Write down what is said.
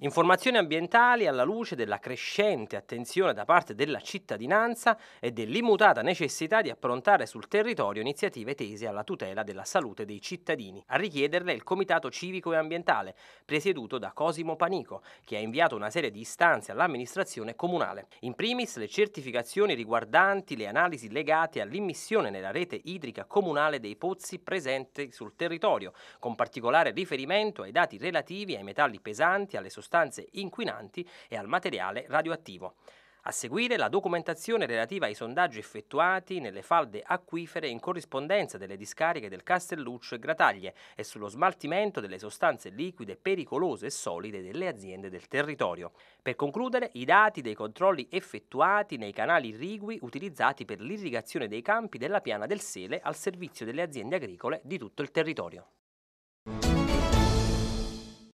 Informazioni ambientali alla luce della crescente attenzione da parte della cittadinanza e dell'immutata necessità di approntare sul territorio iniziative tese alla tutela della salute dei cittadini. A richiederle il Comitato Civico e Ambientale, presieduto da Cosimo Panico, che ha inviato una serie di istanze all'amministrazione comunale. In primis le certificazioni riguardanti le analisi legate all'immissione nella rete idrica comunale dei pozzi presenti sul territorio, con particolare riferimento ai dati relativi ai metalli pesanti, alle sostanze sostanze inquinanti e al materiale radioattivo. A seguire la documentazione relativa ai sondaggi effettuati nelle falde acquifere in corrispondenza delle discariche del Castelluccio e Grataglie e sullo smaltimento delle sostanze liquide pericolose e solide delle aziende del territorio. Per concludere, i dati dei controlli effettuati nei canali irrigui utilizzati per l'irrigazione dei campi della piana del Sele al servizio delle aziende agricole di tutto il territorio.